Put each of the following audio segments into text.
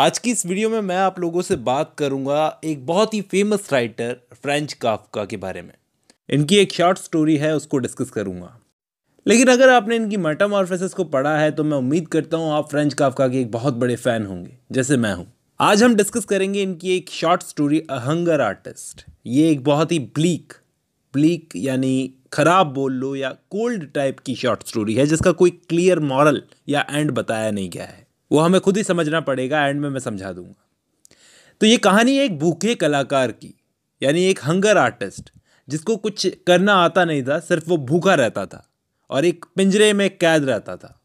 आज की इस वीडियो में मैं आप लोगों से बात करूंगा एक बहुत ही फेमस राइटर फ्रेंच काफका के बारे में इनकी एक शॉर्ट स्टोरी है उसको डिस्कस करूंगा लेकिन अगर आपने इनकी मेटामॉर्फेसिस को पढ़ा है तो मैं उम्मीद करता हूँ आप फ्रेंच काफका के एक बहुत बड़े फ़ैन होंगे जैसे मैं हूँ आज हम डिस्कस करेंगे इनकी एक शॉर्ट स्टोरी अहंगर आर्टिस्ट ये एक बहुत ही ब्लीक ब्लीक यानी खराब बोल लो या कोल्ड टाइप की शॉर्ट स्टोरी है जिसका कोई क्लियर मॉरल या एंड बताया नहीं गया है वो हमें खुद ही समझना पड़ेगा एंड में मैं समझा दूंगा तो ये कहानी एक भूखे कलाकार की यानी एक हंगर आर्टिस्ट जिसको कुछ करना आता नहीं था सिर्फ वो भूखा रहता था और एक पिंजरे में कैद रहता था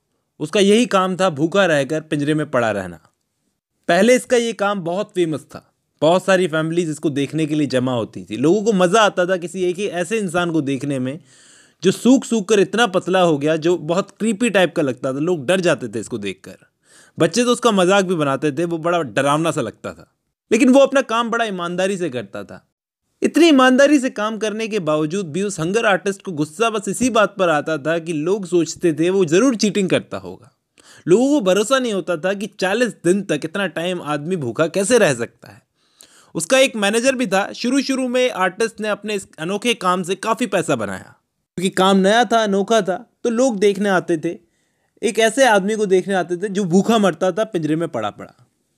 उसका यही काम था भूखा रहकर पिंजरे में पड़ा रहना पहले इसका ये काम बहुत फेमस था बहुत सारी फैमिलीज इसको देखने के लिए जमा होती थी लोगों को मज़ा आता था किसी एक ही ऐसे इंसान को देखने में जो सूख सूख कर इतना पतला हो गया जो बहुत क्रीपी टाइप का लगता था लोग डर जाते थे इसको देखकर बच्चे तो उसका मजाक भी बनाते थे वो बड़ा डरावना सा लगता था लेकिन वो अपना काम बड़ा ईमानदारी से करता था इतनी ईमानदारी से काम करने के बावजूद भी उस हंगर आर्टिस्ट को गुस्सा बस इसी बात पर आता था कि लोग सोचते थे वो ज़रूर चीटिंग करता होगा लोगों को भरोसा नहीं होता था कि 40 दिन तक इतना टाइम आदमी भूखा कैसे रह सकता है उसका एक मैनेजर भी था शुरू शुरू में आर्टिस्ट ने अपने इस अनोखे काम से काफ़ी पैसा बनाया क्योंकि काम नया था अनोखा था तो लोग देखने आते थे एक ऐसे आदमी को देखने आते थे जो भूखा मरता था पिंजरे में पड़ा पड़ा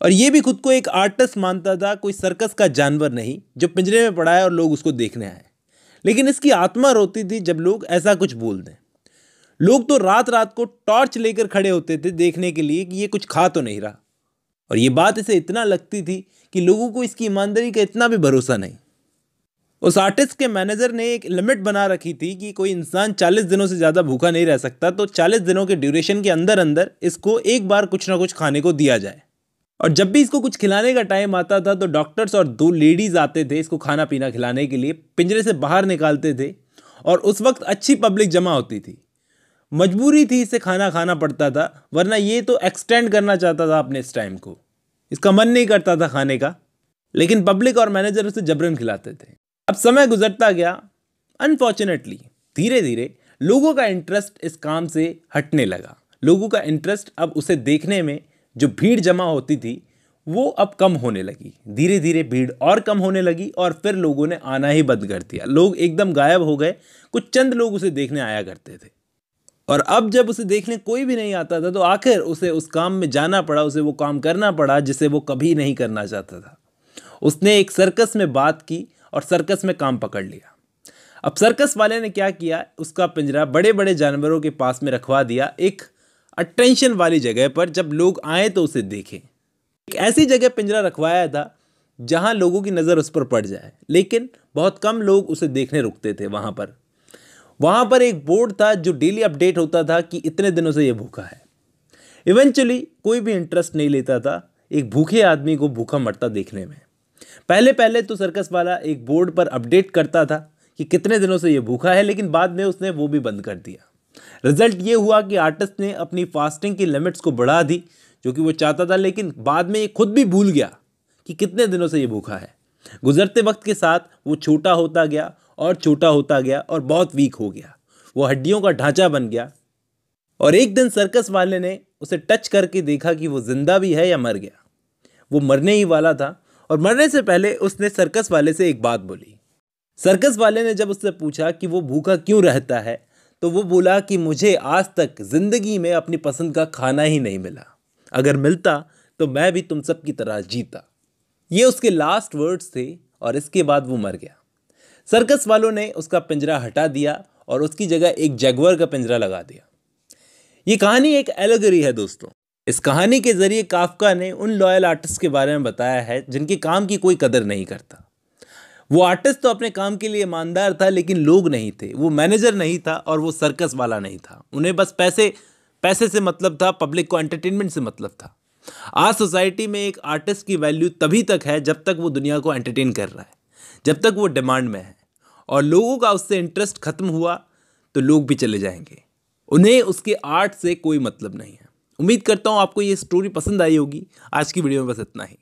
और ये भी खुद को एक आर्टिस्ट मानता था कोई सर्कस का जानवर नहीं जो पिंजरे में पड़ा है और लोग उसको देखने आए लेकिन इसकी आत्मा रोती थी जब लोग ऐसा कुछ बोल दें लोग तो रात रात को टॉर्च लेकर खड़े होते थे देखने के लिए कि ये कुछ खा तो नहीं रहा और ये बात इसे इतना लगती थी कि लोगों को इसकी ईमानदारी का इतना भी भरोसा नहीं उस आर्टिस्ट के मैनेजर ने एक लिमिट बना रखी थी कि कोई इंसान 40 दिनों से ज़्यादा भूखा नहीं रह सकता तो 40 दिनों के ड्यूरेशन के अंदर अंदर इसको एक बार कुछ ना कुछ खाने को दिया जाए और जब भी इसको कुछ खिलाने का टाइम आता था तो डॉक्टर्स और दो लेडीज़ आते थे इसको खाना पीना खिलाने के लिए पिंजरे से बाहर निकालते थे और उस वक्त अच्छी पब्लिक जमा होती थी मजबूरी थी इसे खाना खाना पड़ता था वरना ये तो एक्सटेंड करना चाहता था अपने इस टाइम को इसका मन नहीं करता था खाने का लेकिन पब्लिक और मैनेजर उसे जबरन खिलाते थे अब समय गुजरता गया अनफॉर्चुनेटली धीरे धीरे लोगों का इंटरेस्ट इस काम से हटने लगा लोगों का इंटरेस्ट अब उसे देखने में जो भीड़ जमा होती थी वो अब कम होने लगी धीरे धीरे भीड़ और कम होने लगी और फिर लोगों ने आना ही बंद कर दिया लोग एकदम गायब हो गए कुछ चंद लोग उसे देखने आया करते थे और अब जब उसे देखने कोई भी नहीं आता था तो आखिर उसे उस काम में जाना पड़ा उसे वो काम करना पड़ा जिसे वो कभी नहीं करना चाहता था उसने एक सर्कस में बात की और सर्कस में काम पकड़ लिया अब सर्कस वाले ने क्या किया उसका पिंजरा बड़े बड़े जानवरों के पास में रखवा दिया एक अटेंशन वाली जगह पर जब लोग आए तो उसे देखें एक ऐसी जगह पिंजरा रखवाया था जहाँ लोगों की नज़र उस पर पड़ जाए लेकिन बहुत कम लोग उसे देखने रुकते थे वहाँ पर वहाँ पर एक बोर्ड था जो डेली अपडेट होता था कि इतने दिनों से ये भूखा है इवेंचुअली कोई भी इंटरेस्ट नहीं लेता था एक भूखे आदमी को भूखा मरता देखने में पहले पहले तो सर्कस वाला एक बोर्ड पर अपडेट करता था कि कितने दिनों से ये भूखा है लेकिन बाद में उसने वो भी बंद कर दिया रिजल्ट ये हुआ कि आर्टिस्ट ने अपनी फास्टिंग की लिमिट्स को बढ़ा दी जो कि वो चाहता था लेकिन बाद में ये खुद भी भूल गया कि कितने दिनों से ये भूखा है गुजरते वक्त के साथ वो छोटा होता गया और छोटा होता गया और बहुत वीक हो गया वो हड्डियों का ढांचा बन गया और एक दिन सर्कस वाले ने उसे टच करके देखा कि वो ज़िंदा भी है या मर गया वो मरने ही वाला था और मरने से पहले उसने सर्कस वाले से एक बात बोली सर्कस वाले ने जब उससे पूछा कि वो भूखा क्यों रहता है तो वो बोला कि मुझे आज तक ज़िंदगी में अपनी पसंद का खाना ही नहीं मिला अगर मिलता तो मैं भी तुम सब की तरह जीता ये उसके लास्ट वर्ड्स थे और इसके बाद वो मर गया सर्कस वालों ने उसका पिंजरा हटा दिया और उसकी जगह एक जगवर का पिंजरा लगा दिया ये कहानी एक एलोगरी है दोस्तों इस कहानी के ज़रिए काफका ने उन लॉयल आर्टिस्ट के बारे में बताया है जिनके काम की कोई कदर नहीं करता वो आर्टिस्ट तो अपने काम के लिए ईमानदार था लेकिन लोग नहीं थे वो मैनेजर नहीं था और वो सर्कस वाला नहीं था उन्हें बस पैसे पैसे से मतलब था पब्लिक को एंटरटेनमेंट से मतलब था आज सोसाइटी में एक आर्टिस्ट की वैल्यू तभी तक है जब तक वो दुनिया को एंटरटेन कर रहा है जब तक वो डिमांड में है और लोगों का उससे इंटरेस्ट खत्म हुआ तो लोग भी चले जाएंगे उन्हें उसके आर्ट से कोई मतलब नहीं है उम्मीद करता हूँ आपको ये स्टोरी पसंद आई होगी आज की वीडियो में बस इतना ही